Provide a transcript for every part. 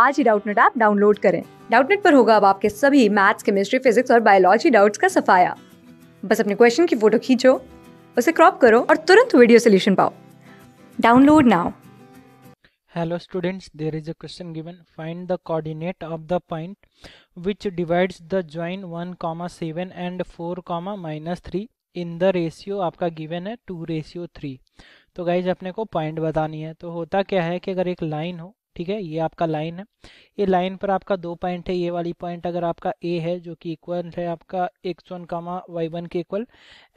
आज ही Doubtnut app download करें डाउटनेट पर होगा अब आपके सभी मैथ्स केमिस्ट्री फिजिक्स और बायोलॉजी डाउट्स का सफाया बस अपने क्वेश्चन की फोटो खींचो उसे क्रॉप करो और तुरंत वीडियो सोल्यूशन पाओ download now hello students there is a question given find the coordinate of the point which divides the join one comma seven and four comma minus three in the ratio आपका given है two ratio three तो guys अपने को point बतानी है तो होता क्या है कि अगर एक लाइन हो ठीक है ये आपका लाइन है ये लाइन पर आपका दो पॉइंट है ये वाली पॉइंट अगर आपका ए है जो कि इक्वल है आपका x one comma y one के इक्वल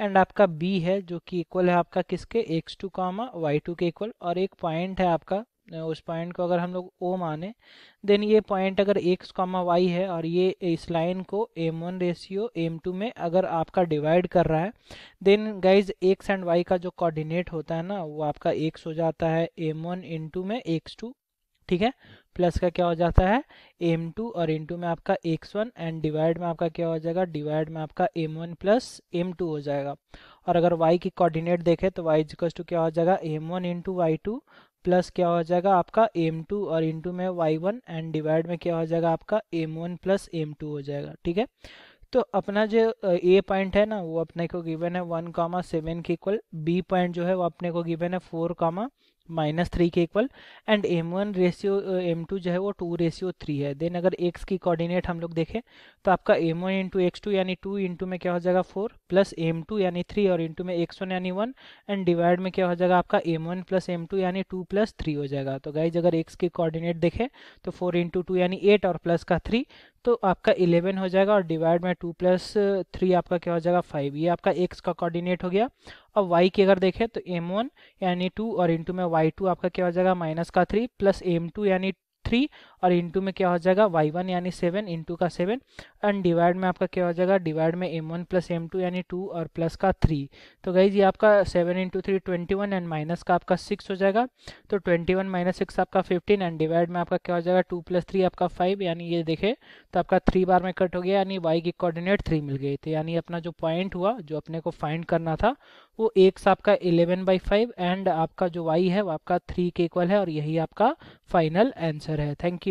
एंड आपका बी है जो कि इक्वल है आपका किसके x two comma y two के इक्वल और एक पॉइंट है आपका उस पॉइंट को अगर हम लोग ओ माने देन ये पॉइंट अगर एक्स कामा वाई है और ये इस लाइन को m one ratio M two में अगर आपका डिवाइड कर रहा है then guys x and y का जो कोऑर्डिनेट होता है ना वो आपका एक्स हो जाता है एम वन इन टू में एक्स टू ठीक है प्लस का क्या हो जाता है एम टू और इन टू में आपका एक्स वन एंड डिवाइड में आपका क्या हो जाएगा डिवाइड में आपका M one plus M two हो जाएगा और अगर वाई की कोऑर्डिनेट देखें तो वाई इजिकल्स टू क्या हो जाएगा m one into y two plus क्या हो जाएगा आपका एम टू और इन टू में वाई वन एंड डिवाइड में क्या हो जाएगा आपका M one plus M two हो जाएगा ठीक है तो अपना जो ए पॉइंट है ना वो अपने को गिवन है वन कामा सेवन के इक्वल बी पॉइंट जो है वो अपने को गिवन है फोर कामा माइनस थ्री के equal and M one ratio M two जो है वो टू रेशियो थ्री है देन अगर एक्स की कोऑर्डिनेट हम लोग देखें तो आपका M one into X two यानी टू इंटू में क्या हो जाएगा फोर प्लस एम टू यानी थ्री और इंटू में एक्स वन यानी वन एंड डिवाइड में क्या हो जाएगा आपका M one plus M two यानी टू प्लस थ्री हो जाएगा तो गाइज अगर एक्स की कॉर्डिनेट देखें तो फोर इंटू टू यानी एट और प्लस का थ्री तो आपका इलेवन हो जाएगा और डिवाइड में टू प्लस थ्री आपका क्या हो जाएगा फाइव ये आपका एक्स का कोऑर्डिनेट हो गया और वाई की अगर देखें तो एम वन यानी टू और इंटू में वाई टू आपका क्या हो जाएगा माइनस का थ्री प्लस एम टू यानी थ्री और इंटू में क्या हो जाएगा वाई वन यानी सेवन इंटू का सेवन एंड डिवाइड में आपका क्या हो जाएगा डिवाइड में M one plus M two यानी टू और प्लस का थ्री तो गई जी आपका seven into three twenty one and minus का आपका सिक्स हो जाएगा तो ट्वेंटी वन माइनस सिक्स आपका फिफ्टीन एंड डिवाइड में आपका क्या हो जाएगा टू प्लस थ्री आपका फाइव यानी ये देखे तो आपका थ्री बार में कट हो गया यानी वाई की कोऑर्डिनेट थ्री मिल गई थी यानी अपना जो पॉइंट हुआ जो अपने को फाइंड करना था वो एक्स आपका इलेवन बाई फाइव एंड आपका जो वाई है वो आपका थ्री के इक्वल है और यही आपका फाइनल आंसर है थैंक यू